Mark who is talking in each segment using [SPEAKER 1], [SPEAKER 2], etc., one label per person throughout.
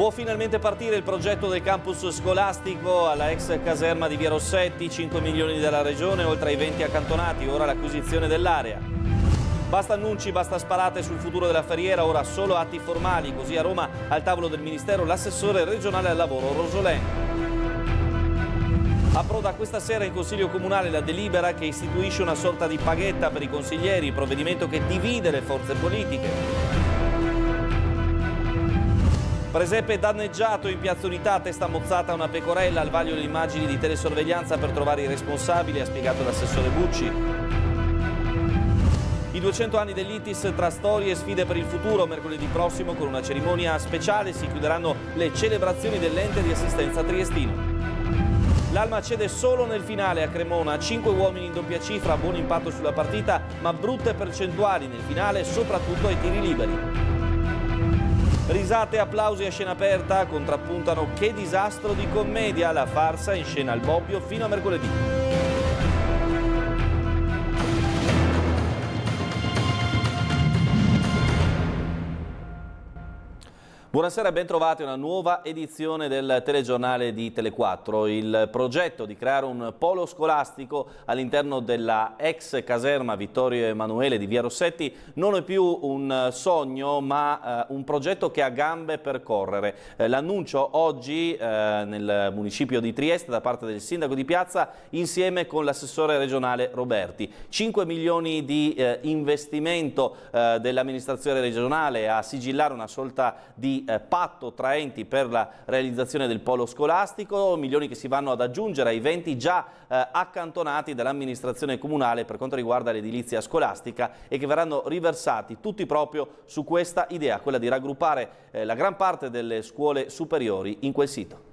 [SPEAKER 1] Può finalmente partire il progetto del campus scolastico alla ex caserma di Via Rossetti, 5 milioni della regione, oltre ai 20 accantonati, ora l'acquisizione dell'area. Basta annunci, basta sparate sul futuro della feriera, ora solo atti formali, così a Roma al tavolo del Ministero l'assessore regionale al lavoro Rosolen. Approda questa sera in Consiglio Comunale la delibera che istituisce una sorta di paghetta per i consiglieri, provvedimento che divide le forze politiche. Presepe danneggiato in Piazza Unità, testa mozzata una pecorella, al vaglio le immagini di telesorveglianza per trovare i responsabili, ha spiegato l'assessore Bucci. I 200 anni dell'ITIS tra storie e sfide per il futuro, mercoledì prossimo con una cerimonia speciale si chiuderanno le celebrazioni dell'ente di assistenza triestino. L'Alma cede solo nel finale a Cremona, 5 uomini in doppia cifra, buon impatto sulla partita ma brutte percentuali nel finale soprattutto ai tiri liberi. Risate, applausi a scena aperta contrappuntano Che disastro di commedia, la farsa in scena al Bobbio fino a mercoledì. Buonasera e bentrovati a una nuova edizione del telegiornale di Telequattro. Il progetto di creare un polo scolastico all'interno della ex caserma Vittorio Emanuele di Via Rossetti non è più un sogno ma eh, un progetto che ha gambe per correre. Eh, L'annuncio oggi eh, nel municipio di Trieste da parte del sindaco di Piazza insieme con l'assessore regionale Roberti. 5 milioni di eh, investimento eh, dell'amministrazione regionale a sigillare una solta di eh, patto tra enti per la realizzazione del polo scolastico, milioni che si vanno ad aggiungere ai 20 già eh, accantonati dall'amministrazione comunale per quanto riguarda l'edilizia scolastica e che verranno riversati tutti proprio su questa idea, quella di raggruppare eh, la gran parte delle scuole superiori in quel sito.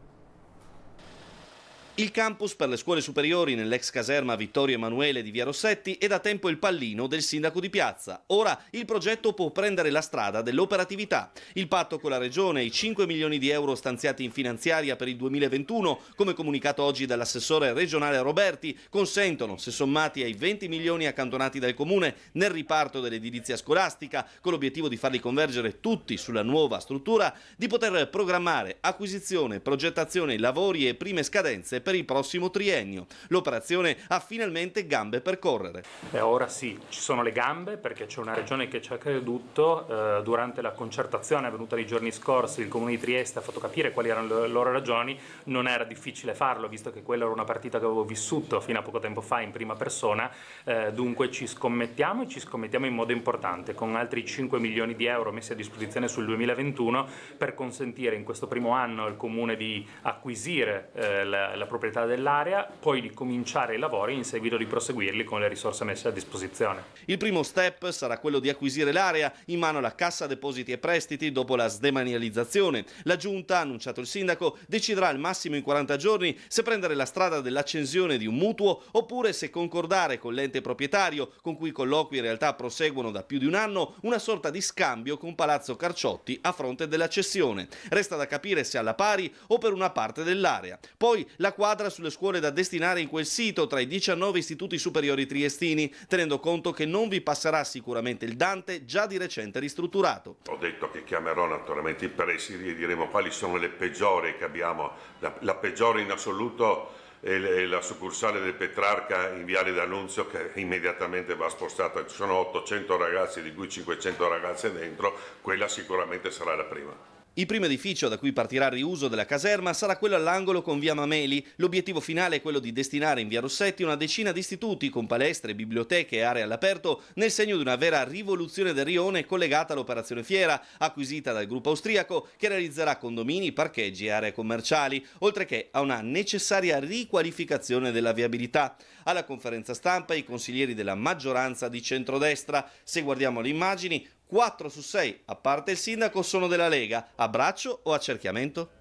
[SPEAKER 1] Il campus per le scuole superiori nell'ex caserma Vittorio Emanuele di Via Rossetti è da tempo il pallino del sindaco di Piazza. Ora il progetto può prendere la strada dell'operatività. Il patto con la Regione e i 5 milioni di euro stanziati in finanziaria per il 2021, come comunicato oggi dall'assessore regionale Roberti, consentono, se sommati ai 20 milioni accantonati dal Comune nel riparto dell'edilizia scolastica, con l'obiettivo di farli convergere tutti sulla nuova struttura, di poter programmare acquisizione, progettazione, lavori e prime scadenze per il prossimo triennio.
[SPEAKER 2] L'operazione ha finalmente gambe per correre. Eh, ora sì, ci sono le gambe perché c'è una regione che ci ha creduto. Eh, durante la concertazione avvenuta nei giorni scorsi il Comune di Trieste ha fatto capire quali erano le loro ragioni. Non era difficile farlo visto che quella era una partita che avevo vissuto fino a poco tempo fa in prima persona. Eh, dunque ci scommettiamo e ci scommettiamo in modo importante con altri 5 milioni di euro messi a disposizione sul 2021 per consentire in questo primo anno al Comune di acquisire eh, la, la proprietà dell'area, poi di cominciare i lavori e in seguito di proseguirli con le risorse messe a disposizione. Il primo step sarà
[SPEAKER 1] quello di acquisire l'area in mano alla Cassa Depositi e Prestiti dopo la sdemanializzazione. La Giunta, annunciato il Sindaco, deciderà al massimo in 40 giorni se prendere la strada dell'accensione di un mutuo oppure se concordare con l'ente proprietario, con cui i colloqui in realtà proseguono da più di un anno, una sorta di scambio con Palazzo Carciotti a fronte della cessione. Resta da capire se alla pari o per una parte dell'area. Poi la quadra quadra sulle scuole da destinare in quel sito tra i 19 istituti superiori triestini, tenendo conto che non vi passerà sicuramente il Dante già di recente ristrutturato.
[SPEAKER 3] Ho detto che chiamerò naturalmente i presidi e diremo quali sono le peggiori che abbiamo, la, la peggiore in assoluto è la succursale del Petrarca in Viale d'Annunzio che immediatamente va spostata, ci sono 800 ragazzi di cui 500 ragazze dentro, quella sicuramente sarà la prima.
[SPEAKER 1] Il primo edificio da cui partirà il riuso della caserma sarà quello all'angolo con via Mameli. L'obiettivo finale è quello di destinare in via Rossetti una decina di istituti con palestre, biblioteche e aree all'aperto nel segno di una vera rivoluzione del rione collegata all'operazione Fiera, acquisita dal gruppo austriaco che realizzerà condomini, parcheggi e aree commerciali, oltre che a una necessaria riqualificazione della viabilità. Alla conferenza stampa i consiglieri della maggioranza di centrodestra. Se guardiamo le immagini, 4 su 6, a parte il sindaco, sono della Lega, Abbraccio o accerchiamento?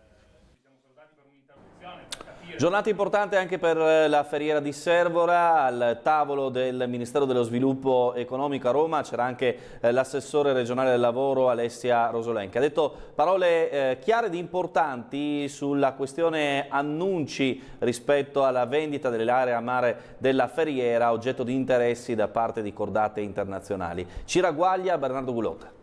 [SPEAKER 1] Giornata importante anche per eh, la Feriera di Servola, al tavolo del Ministero dello Sviluppo Economico a Roma c'era anche eh, l'assessore regionale del lavoro Alessia Rosolen che ha detto parole eh, chiare ed importanti sulla questione annunci rispetto alla vendita delle aree a mare della Feriera oggetto di interessi da parte di cordate internazionali. Ci ragguaglia Bernardo Gulotta.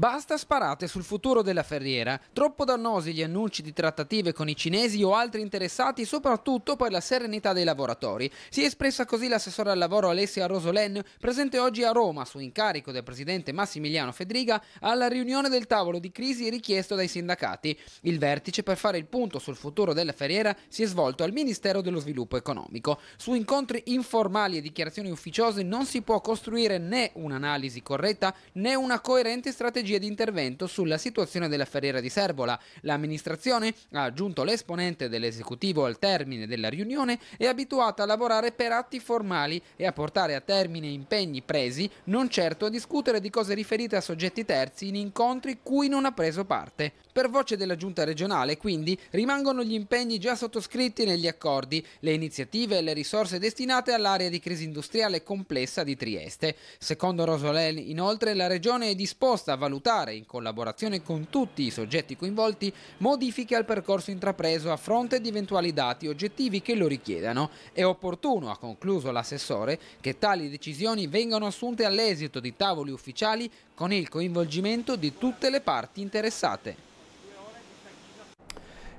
[SPEAKER 4] Basta sparate sul futuro della ferriera, troppo dannosi gli annunci di trattative con i cinesi o altri interessati soprattutto per la serenità dei lavoratori. Si è espressa così l'assessore al lavoro Alessia Rosolen, presente oggi a Roma su incarico del presidente Massimiliano Fedriga alla riunione del tavolo di crisi richiesto dai sindacati. Il vertice per fare il punto sul futuro della ferriera si è svolto al Ministero dello Sviluppo Economico. Su incontri informali e dichiarazioni ufficiose non si può costruire né un'analisi corretta né una coerente strategia strategie di intervento sulla situazione della Ferriera di Servola. L'amministrazione, ha aggiunto l'esponente dell'esecutivo al termine della riunione, è abituata a lavorare per atti formali e a portare a termine impegni presi, non certo a discutere di cose riferite a soggetti terzi in incontri cui non ha preso parte. Per voce della giunta regionale, quindi, rimangono gli impegni già sottoscritti negli accordi, le iniziative e le risorse destinate all'area di crisi industriale complessa di Trieste. Secondo Rosolel, inoltre, la regione è disposta a valutare valutare, in collaborazione con tutti i soggetti coinvolti, modifiche al percorso intrapreso a fronte di eventuali dati oggettivi che lo richiedano. È opportuno, ha concluso l'assessore, che tali decisioni vengano assunte all'esito di tavoli ufficiali con il coinvolgimento di tutte le parti interessate.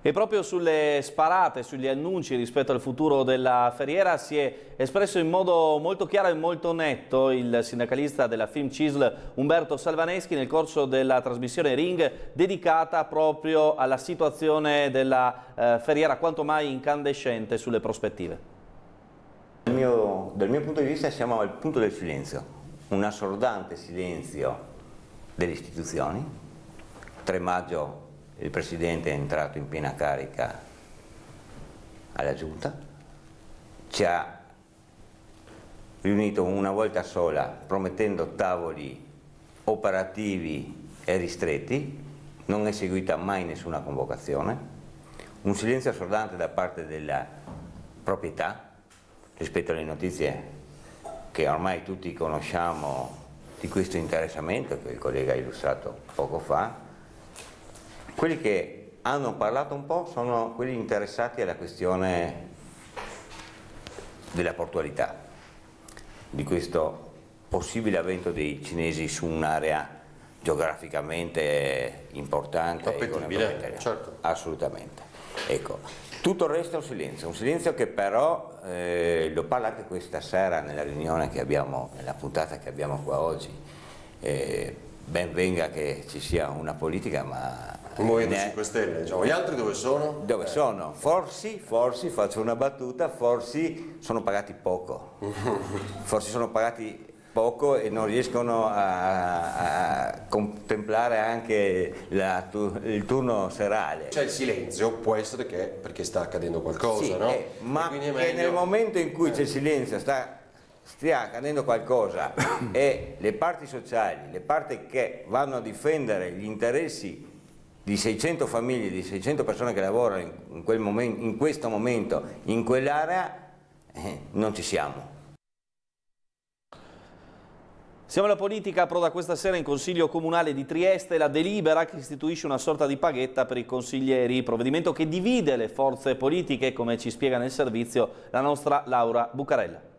[SPEAKER 1] E proprio sulle sparate, sugli annunci rispetto al futuro della ferriera si è espresso in modo molto chiaro e molto netto il sindacalista della Film Cisl Umberto Salvaneschi nel corso della trasmissione Ring dedicata proprio alla situazione della eh, feriera quanto mai incandescente sulle
[SPEAKER 5] prospettive. Dal mio, dal mio punto di vista siamo al punto del silenzio, un assordante silenzio delle istituzioni. 3 maggio il Presidente è entrato in piena carica alla Giunta, ci ha riunito una volta sola promettendo tavoli operativi e ristretti, non è seguita mai nessuna convocazione, un silenzio assordante da parte della proprietà rispetto alle notizie che ormai tutti conosciamo di questo interessamento che il collega ha illustrato poco fa, quelli che hanno parlato un po' sono quelli interessati alla questione della portualità, di questo possibile avvento dei cinesi su un'area geograficamente importante. Appetibile, certo. Assolutamente. Ecco. Tutto il resto è un silenzio, un silenzio che però eh, lo parla anche questa sera nella riunione che abbiamo, nella puntata che abbiamo qua oggi. Eh, ben venga che ci sia una politica, ma... Il Movimento 5 eh, Stelle, diciamo. Gli altri dove sono? Dove eh. sono? Forse, forse, faccio una battuta, forse sono pagati poco. forse sono pagati poco e non riescono a, a contemplare anche la, tu, il turno serale. Cioè il silenzio può essere che perché sta accadendo qualcosa, sì, no? Eh, ma nel momento in cui eh. c'è silenzio, sta stia accadendo qualcosa e le parti sociali, le parti che vanno a difendere gli interessi di 600 famiglie, di 600 persone che lavorano in, momento, in questo momento in quell'area, eh, non ci siamo.
[SPEAKER 1] Siamo alla politica, approda questa sera in Consiglio Comunale di Trieste la delibera che istituisce una sorta di paghetta per i consiglieri, provvedimento che divide le forze politiche, come ci spiega nel servizio la nostra Laura Bucarella.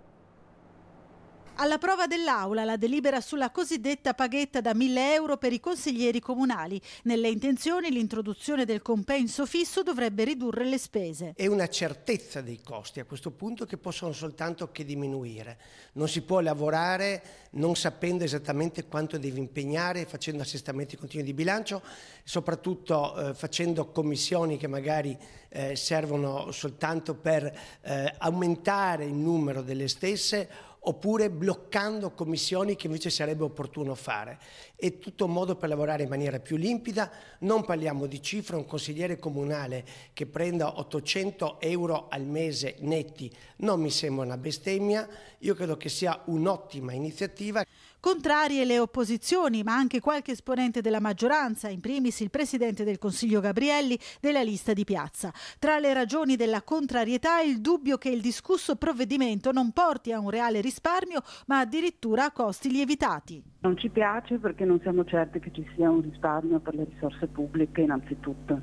[SPEAKER 6] Alla prova dell'Aula la delibera sulla cosiddetta paghetta da 1000 euro per i consiglieri comunali. Nelle intenzioni l'introduzione del compenso fisso dovrebbe ridurre
[SPEAKER 3] le spese. È una certezza dei costi a questo punto che possono soltanto che diminuire. Non si può lavorare non sapendo esattamente quanto devi impegnare facendo assestamenti continui di bilancio, soprattutto eh, facendo commissioni che magari eh, servono soltanto per eh, aumentare il numero delle stesse oppure bloccando commissioni che invece sarebbe opportuno fare. È tutto un modo per lavorare in maniera più limpida, non parliamo di cifre, un consigliere comunale che prenda 800 euro al mese netti non mi sembra una bestemmia, io credo che sia un'ottima iniziativa.
[SPEAKER 6] Contrarie le opposizioni, ma anche qualche esponente della maggioranza, in primis il presidente del Consiglio Gabrielli, della lista di piazza. Tra le ragioni della contrarietà il dubbio che il discusso provvedimento non porti a un reale risparmio, ma addirittura a costi lievitati. Non ci piace perché non siamo certi che ci sia un risparmio per le risorse pubbliche innanzitutto.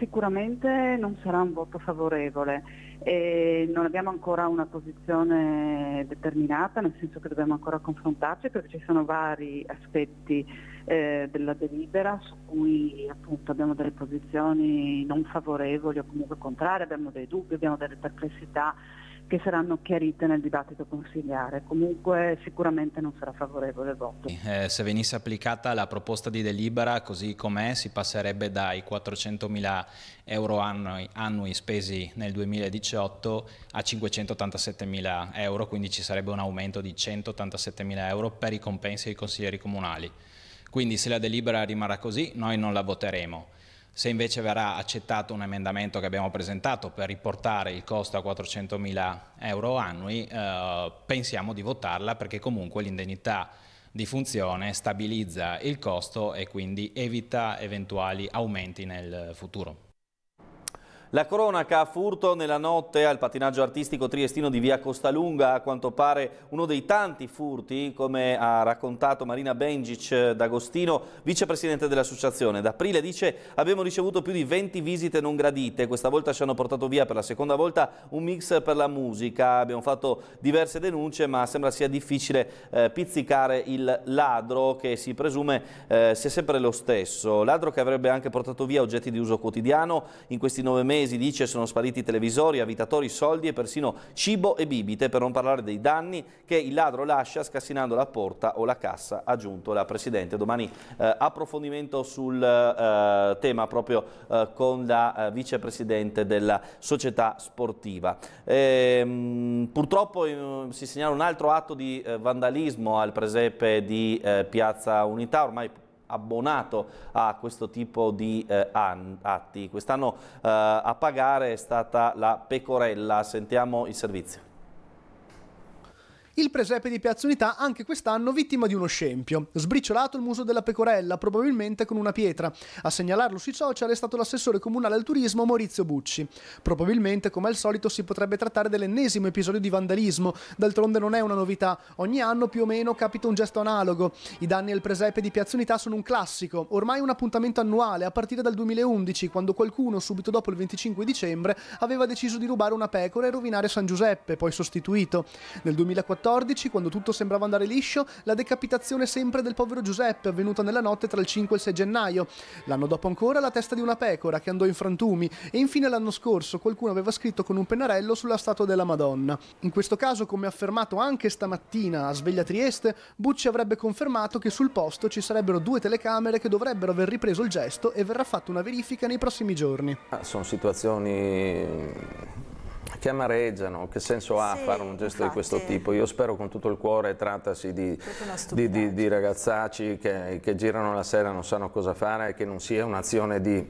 [SPEAKER 6] Sicuramente non sarà un voto favorevole e non abbiamo ancora una posizione determinata, nel senso che dobbiamo ancora confrontarci perché ci sono vari aspetti eh, della delibera su cui appunto, abbiamo delle posizioni non favorevoli o comunque contrarie, abbiamo dei dubbi, abbiamo delle perplessità che saranno chiarite nel dibattito consigliare. Comunque sicuramente non sarà favorevole
[SPEAKER 3] il voto.
[SPEAKER 4] Eh, se venisse applicata la proposta di delibera così com'è si passerebbe dai 400.000 euro annui, annui, spesi nel 2018 a 587.000 euro, quindi ci sarebbe un aumento di 187.000 euro per i compensi ai consiglieri comunali. Quindi se la delibera rimarrà così noi non la voteremo. Se invece verrà accettato un emendamento che abbiamo presentato per riportare il costo a 400.000 euro annui, eh, pensiamo di votarla perché comunque l'indennità di funzione stabilizza il costo e quindi evita eventuali aumenti nel futuro.
[SPEAKER 1] La cronaca a furto nella notte al patinaggio artistico triestino di via Costalunga, a quanto pare uno dei tanti furti, come ha raccontato Marina Bengic d'Agostino, vicepresidente dell'associazione. D'aprile dice abbiamo ricevuto più di 20 visite non gradite, questa volta ci hanno portato via per la seconda volta un mix per la musica, abbiamo fatto diverse denunce ma sembra sia difficile eh, pizzicare il ladro che si presume eh, sia sempre lo stesso, ladro che avrebbe anche portato via oggetti di uso quotidiano in questi nove mesi mesi, dice, sono spariti televisori, avvitatori, soldi e persino cibo e bibite, per non parlare dei danni che il ladro lascia scassinando la porta o la cassa, ha aggiunto la Presidente. Domani eh, approfondimento sul eh, tema proprio eh, con la eh, Vicepresidente della società sportiva. E, ehm, mh, purtroppo mh, eh, si segnala un altro atto di eh, vandalismo al presepe di Piazza Unità, ormai abbonato a questo tipo di eh, atti. Quest'anno eh, a pagare è stata la pecorella. Sentiamo il servizio.
[SPEAKER 7] Il presepe di Piazza Unità anche quest'anno vittima di uno scempio. Sbriciolato il muso della pecorella, probabilmente con una pietra. A segnalarlo sui social è stato l'assessore comunale al turismo Maurizio Bucci. Probabilmente, come al solito, si potrebbe trattare dell'ennesimo episodio di vandalismo. D'altronde non è una novità. Ogni anno più o meno capita un gesto analogo. I danni al presepe di Piazza Unità sono un classico, ormai un appuntamento annuale, a partire dal 2011, quando qualcuno, subito dopo il 25 dicembre, aveva deciso di rubare una pecora e rovinare San Giuseppe, poi sostituito. Nel 2014 2014, quando tutto sembrava andare liscio, la decapitazione sempre del povero Giuseppe, avvenuta nella notte tra il 5 e il 6 gennaio. L'anno dopo ancora la testa di una pecora che andò in frantumi e infine l'anno scorso qualcuno aveva scritto con un pennarello sulla statua della Madonna. In questo caso, come affermato anche stamattina a Sveglia Trieste, Bucci avrebbe confermato che sul posto ci sarebbero due telecamere che dovrebbero aver ripreso il gesto e verrà fatta una verifica nei prossimi giorni.
[SPEAKER 2] Ah, sono situazioni che amareggiano, che senso ha sì, fare un gesto infatti. di questo tipo? Io spero con tutto il cuore, trattasi di, di, di, di ragazzacci che, che girano la sera e non sanno cosa fare, che non sia un'azione di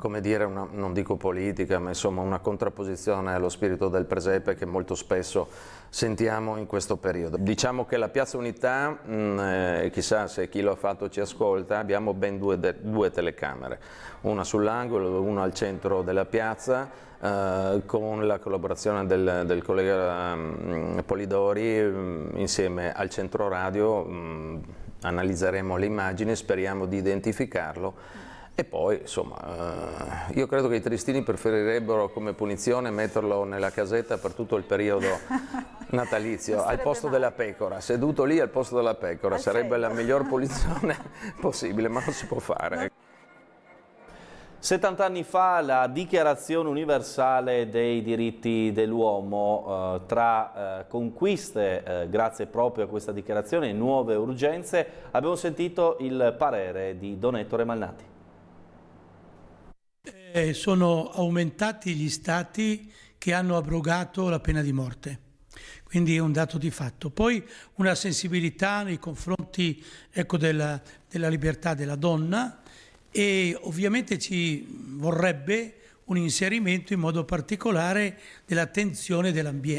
[SPEAKER 2] come dire, una, non dico politica, ma insomma una contrapposizione allo spirito del presepe che molto spesso sentiamo in questo periodo. Diciamo che la Piazza Unità, mh, mm, eh, chissà se chi lo ha fatto ci ascolta, abbiamo ben due, due telecamere, una sull'angolo, una al centro della piazza, Uh, con la collaborazione del, del collega um, Polidori um, insieme al Centro Radio um, analizzeremo le immagini, e speriamo di identificarlo e poi, insomma, eh, io credo che i tristini preferirebbero come punizione metterlo nella casetta per tutto il periodo natalizio, al posto male. della pecora, seduto lì al posto della pecora, al sarebbe centro. la miglior punizione possibile, ma non si può fare.
[SPEAKER 1] 70 anni fa la Dichiarazione universale dei diritti dell'uomo, eh, tra eh, conquiste, eh, grazie proprio a questa dichiarazione, nuove urgenze, abbiamo sentito il parere di Don Ettore Malnati
[SPEAKER 3] eh, sono aumentati gli stati che hanno abrogato la pena di morte. Quindi è un dato di fatto. Poi una sensibilità nei confronti ecco, della, della libertà della donna e ovviamente ci vorrebbe un inserimento in modo particolare dell'attenzione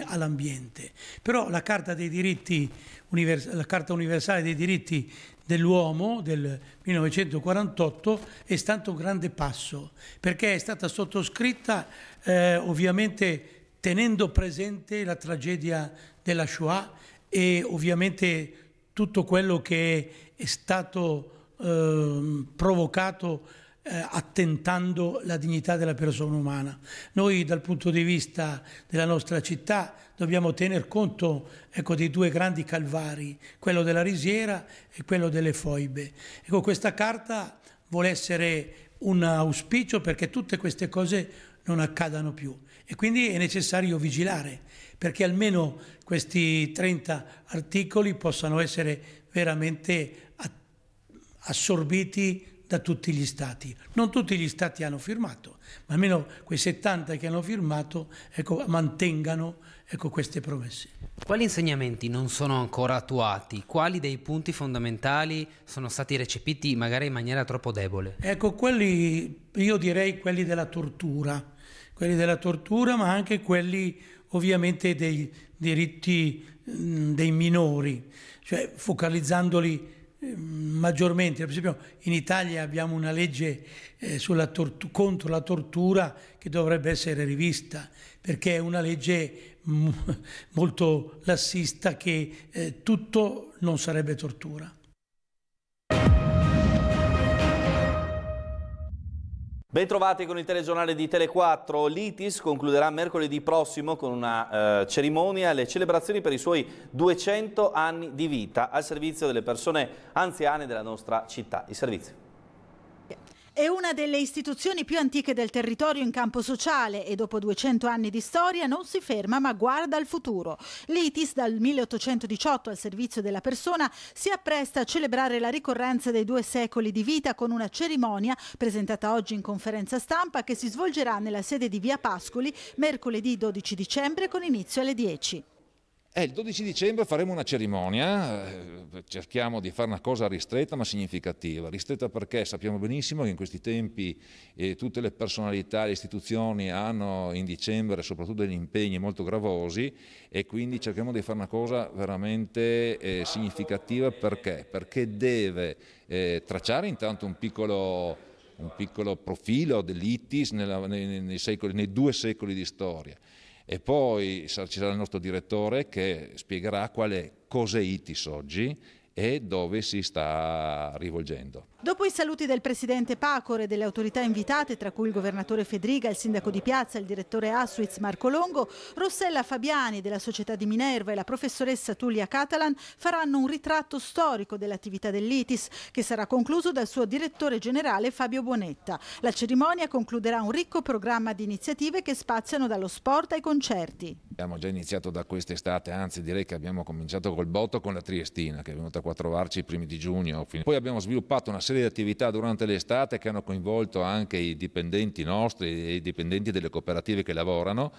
[SPEAKER 3] all'ambiente. Però la Carta, diritti, la Carta universale dei diritti dell'uomo del 1948 è stato un grande passo perché è stata sottoscritta eh, ovviamente tenendo presente la tragedia della Shoah e ovviamente tutto quello che è stato eh, provocato eh, attentando la dignità della persona umana. Noi dal punto di vista della nostra città dobbiamo tener conto ecco, dei due grandi calvari, quello della Risiera e quello delle Foibe. Ecco, questa carta vuole essere un auspicio perché tutte queste cose non accadano più e quindi è necessario vigilare perché almeno questi 30 articoli possano essere veramente assorbiti da tutti gli stati. Non tutti gli stati hanno firmato, ma almeno quei 70 che hanno firmato ecco, mantengano ecco, queste promesse.
[SPEAKER 4] Quali insegnamenti non sono ancora attuati? Quali dei punti fondamentali sono stati recepiti magari in maniera troppo debole?
[SPEAKER 3] Ecco, quelli, io direi quelli della tortura, quelli della tortura, ma anche quelli ovviamente dei diritti mh, mm, dei minori, cioè focalizzandoli eh, maggiormente, per esempio in Italia abbiamo una legge eh, contro la tortura che dovrebbe essere rivista perché è una legge molto lassista che eh, tutto non sarebbe tortura.
[SPEAKER 1] Bentrovati con il telegiornale di Tele4. Litis concluderà mercoledì prossimo con una eh, cerimonia le celebrazioni per i suoi 200 anni di vita al servizio delle persone anziane della nostra città. I servizi.
[SPEAKER 6] È una delle istituzioni più antiche del territorio in campo sociale e dopo 200 anni di storia non si ferma ma guarda al futuro. L'ITIS dal 1818 al servizio della persona si appresta a celebrare la ricorrenza dei due secoli di vita con una cerimonia presentata oggi in conferenza stampa che si svolgerà nella sede di Via Pascoli mercoledì 12 dicembre con inizio
[SPEAKER 8] alle 10. Eh, il 12 dicembre faremo una cerimonia, eh, cerchiamo di fare una cosa ristretta ma significativa. Ristretta perché sappiamo benissimo che in questi tempi eh, tutte le personalità, le istituzioni hanno in dicembre soprattutto degli impegni molto gravosi e quindi cerchiamo di fare una cosa veramente eh, significativa perché? Perché deve eh, tracciare intanto un piccolo, un piccolo profilo dell'ITIS nei, nei, nei due secoli di storia e poi ci sarà il nostro direttore che spiegherà qual è cos'è ITIS oggi e dove si sta rivolgendo.
[SPEAKER 6] Dopo i saluti del presidente Pacore e delle autorità invitate, tra cui il governatore Federica, il sindaco di Piazza, il direttore Assuiz Marco Longo, Rossella Fabiani della società di Minerva e la professoressa Tullia Catalan faranno un ritratto storico dell'attività dell'ITIS che sarà concluso dal suo direttore generale Fabio Bonetta. La cerimonia concluderà un ricco programma di iniziative che spaziano dallo sport ai concerti.
[SPEAKER 8] Abbiamo già iniziato da quest'estate, anzi direi che abbiamo cominciato col botto con la Triestina che è venuta qua a trovarci i primi di giugno. Poi abbiamo sviluppato una serie serie di attività durante l'estate che hanno coinvolto anche i dipendenti nostri e i dipendenti delle cooperative che lavorano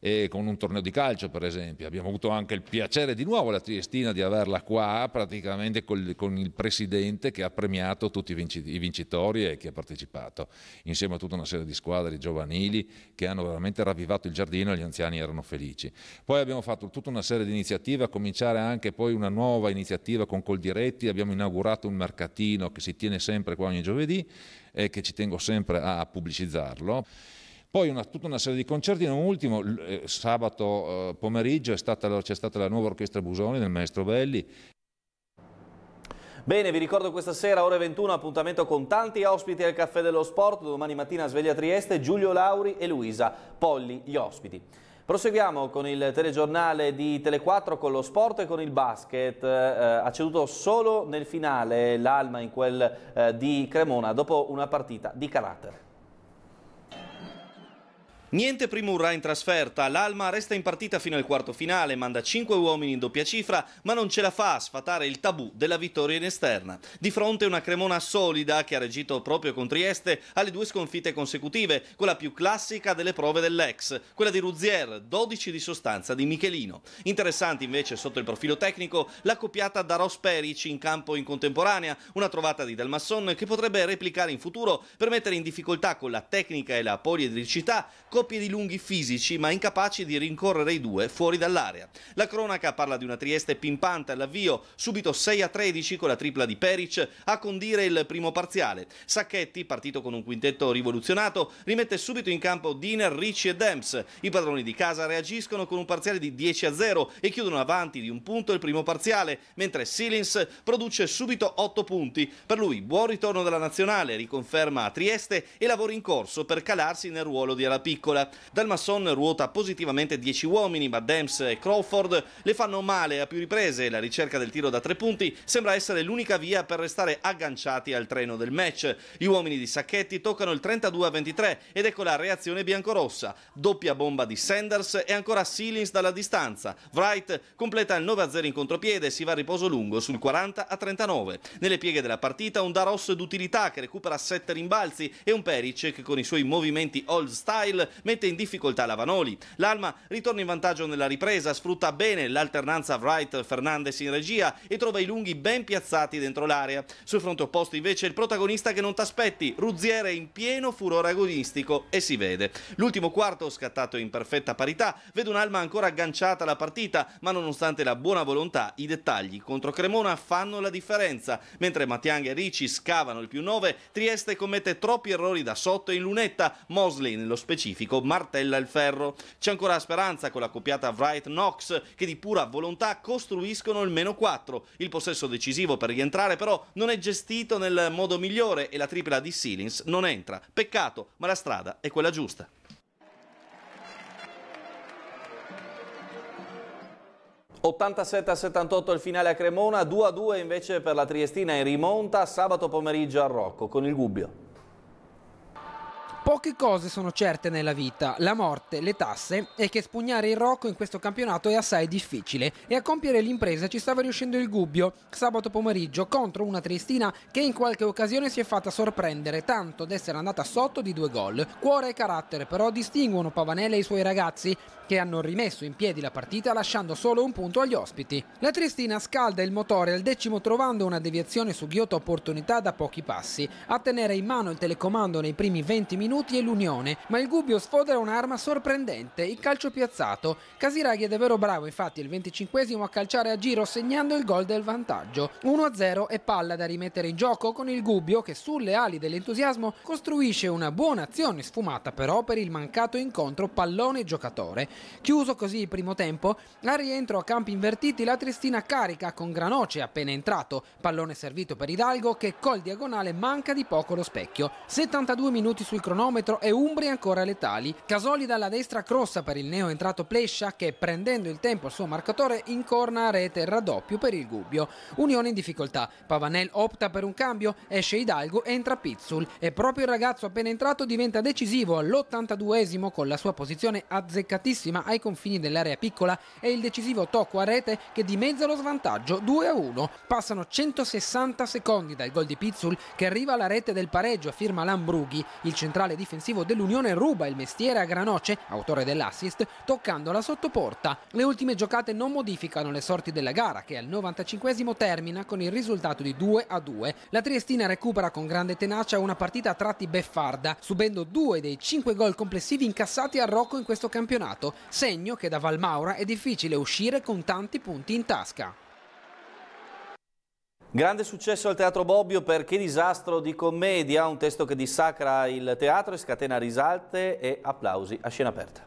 [SPEAKER 8] eh, con un torneo di calcio per esempio. Abbiamo avuto anche il piacere di nuovo la Triestina di averla qua praticamente col, con il presidente che ha premiato tutti i vincitori e che ha partecipato, insieme a tutta una serie di squadre giovanili che hanno veramente ravvivato il giardino e gli anziani erano felici. Poi abbiamo fatto tutta una serie di iniziative, a cominciare anche poi una nuova iniziativa con Coldiretti, abbiamo inaugurato un mercatino che si tiene sempre qua ogni giovedì e che ci tengo sempre a pubblicizzarlo. Poi una, tutta una serie di concerti, non ultimo, eh, sabato eh, pomeriggio stata, c'è stata la nuova orchestra Busoni del maestro Belli,
[SPEAKER 1] Bene, vi ricordo questa sera, ore 21, appuntamento con tanti ospiti al Caffè dello Sport, domani mattina sveglia Trieste, Giulio Lauri e Luisa Polli, gli ospiti. Proseguiamo con il telegiornale di Tele4 con lo sport e con il basket, eh, ha ceduto solo nel finale l'Alma in quel eh, di Cremona dopo una partita di carattere. Niente primo Primurra in trasferta, l'Alma resta in partita fino al quarto finale, manda 5 uomini in doppia cifra, ma non ce la fa a sfatare il tabù della vittoria in esterna. Di fronte una Cremona solida che ha regito proprio con Trieste alle due sconfitte consecutive, quella più classica delle prove dell'ex, quella di Ruzier, 12 di sostanza di Michelino. Interessante invece sotto il profilo tecnico la copiata da Rosperic in campo in contemporanea, una trovata di Dalmasson che potrebbe replicare in futuro per mettere in difficoltà con la tecnica e la poliedricità coppie di lunghi fisici ma incapaci di rincorrere i due fuori dall'area. La cronaca parla di una Trieste pimpante all'avvio, subito 6 a 13 con la tripla di Peric a condire il primo parziale. Sacchetti, partito con un quintetto rivoluzionato, rimette subito in campo Diner, Ricci e Demps. I padroni di casa reagiscono con un parziale di 10 a 0 e chiudono avanti di un punto il primo parziale, mentre Silins produce subito 8 punti. Per lui buon ritorno della nazionale, riconferma a Trieste e lavori in corso per calarsi nel ruolo di Alapicco piccola. Masson ruota positivamente 10 uomini, ma Dems e Crawford le fanno male a più riprese. La ricerca del tiro da tre punti sembra essere l'unica via per restare agganciati al treno del match. Gli uomini di Sacchetti toccano il 32 a 23 ed ecco la reazione biancorossa. Doppia bomba di Sanders e ancora Sealings dalla distanza. Wright completa il 9 a 0 in contropiede e si va a riposo lungo sul 40 a 39. Nelle pieghe della partita un Daros d'utilità che recupera 7 rimbalzi e un Peric che con i suoi movimenti old style mette in difficoltà Lavanoli. L'Alma ritorna in vantaggio nella ripresa, sfrutta bene l'alternanza Wright-Fernandes in regia e trova i lunghi ben piazzati dentro l'area. Sul fronte opposto invece il protagonista che non t'aspetti, Ruzziere in pieno furore agonistico e si vede. L'ultimo quarto, scattato in perfetta parità, vede un'Alma ancora agganciata alla partita, ma nonostante la buona volontà, i dettagli contro Cremona fanno la differenza. Mentre Mattiang e Ricci scavano il più 9, Trieste commette troppi errori da sotto e in lunetta, Mosley nello specifico Federico martella il ferro. C'è ancora speranza con la copiata Wright Knox che di pura volontà costruiscono il meno 4. Il possesso decisivo per rientrare però non è gestito nel modo migliore e la tripla di Sealings non entra. Peccato, ma la strada è quella giusta. .87 a 78 il finale a Cremona, 2 2 invece per la Triestina in rimonta sabato pomeriggio a Rocco con il Gubbio.
[SPEAKER 4] Poche cose sono certe nella vita, la morte, le tasse e che spugnare il Rocco in questo campionato è assai difficile e a compiere l'impresa ci stava riuscendo il Gubbio sabato pomeriggio contro una Triestina che in qualche occasione si è fatta sorprendere tanto essere andata sotto di due gol. Cuore e carattere però distinguono Pavanella e i suoi ragazzi che hanno rimesso in piedi la partita lasciando solo un punto agli ospiti. La Triestina scalda il motore al decimo trovando una deviazione su ghiotta opportunità da pochi passi. A tenere in mano il telecomando nei primi 20 minuti minuti e l'unione, ma il Gubbio sfodera un'arma sorprendente, il calcio piazzato. Casiraghi è davvero bravo infatti il 25 a calciare a giro segnando il gol del vantaggio. 1-0 e palla da rimettere in gioco con il Gubbio che sulle ali dell'entusiasmo costruisce una buona azione sfumata però per il mancato incontro pallone-giocatore. Chiuso così il primo tempo, a rientro a campi invertiti la Tristina carica con Granoce appena entrato, pallone servito per Hidalgo che col diagonale manca di poco lo specchio. 72 minuti sul cronometro cronometro e Umbri ancora letali. Casoli dalla destra crossa per il neo entrato Plescia che prendendo il tempo al suo marcatore incorna a rete il raddoppio per il Gubbio. Unione in difficoltà, Pavanel opta per un cambio, esce Hidalgo, e entra Pizzul e proprio il ragazzo appena entrato diventa decisivo all'82esimo con la sua posizione azzeccatissima ai confini dell'area piccola e il decisivo tocco a rete che dimezza lo svantaggio 2 a 1. Passano 160 secondi dal gol di Pizzul che arriva alla rete del pareggio a firma Lambrughi, il centrale centrale difensivo dell'Unione ruba il mestiere a Granoce, autore dell'assist, toccando la sottoporta. Le ultime giocate non modificano le sorti della gara che al 95 termina con il risultato di 2 a 2. La Triestina recupera con grande tenacia una partita a tratti beffarda, subendo due dei cinque gol complessivi incassati a Rocco in questo campionato, segno che da Valmaura è difficile uscire con tanti punti in tasca.
[SPEAKER 1] Grande successo al Teatro Bobbio per Che disastro di commedia, un testo che dissacra il teatro e scatena
[SPEAKER 9] risalte e applausi a scena aperta.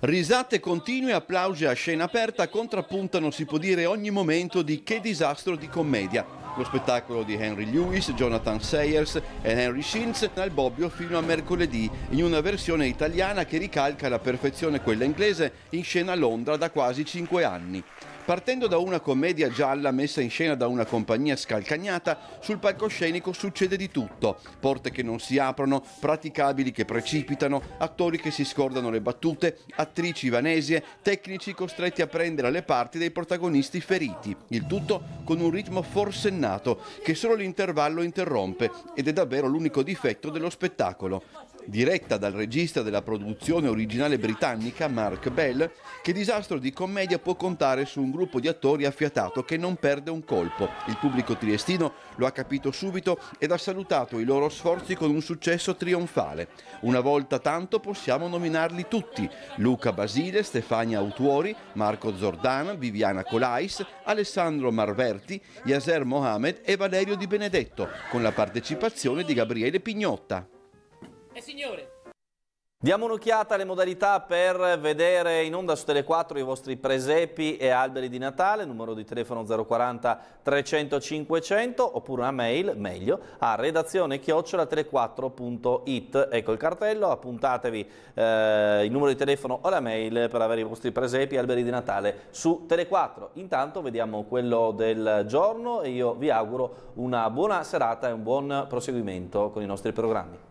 [SPEAKER 9] Risate continue, applausi a scena aperta contrappuntano, si può dire, ogni momento di Che disastro di commedia. Lo spettacolo di Henry Lewis, Jonathan Sayers e Henry Shins dal Bobbio fino a mercoledì, in una versione italiana che ricalca alla perfezione quella inglese, in scena a Londra da quasi cinque anni. Partendo da una commedia gialla messa in scena da una compagnia scalcagnata, sul palcoscenico succede di tutto. Porte che non si aprono, praticabili che precipitano, attori che si scordano le battute, attrici vanesie, tecnici costretti a prendere le parti dei protagonisti feriti. Il tutto con un ritmo forsennato che solo l'intervallo interrompe ed è davvero l'unico difetto dello spettacolo diretta dal regista della produzione originale britannica Mark Bell, che disastro di commedia può contare su un gruppo di attori affiatato che non perde un colpo. Il pubblico triestino lo ha capito subito ed ha salutato i loro sforzi con un successo trionfale. Una volta tanto possiamo nominarli tutti: Luca Basile, Stefania Autuori, Marco Zordana, Viviana Colais, Alessandro Marverti, Yaser Mohamed e Valerio Di Benedetto, con la partecipazione di Gabriele Pignotta
[SPEAKER 4] signore!
[SPEAKER 1] Diamo un'occhiata alle modalità per vedere in onda su Tele4 i vostri presepi e alberi di Natale, numero di telefono 040 300 500 oppure una mail, meglio, a redazione chiocciola tele4.it. Ecco il cartello, appuntatevi eh, il numero di telefono o la mail per avere i vostri presepi e alberi di Natale su Tele4. Intanto vediamo quello del giorno e io vi auguro una buona serata e un buon proseguimento con i nostri programmi.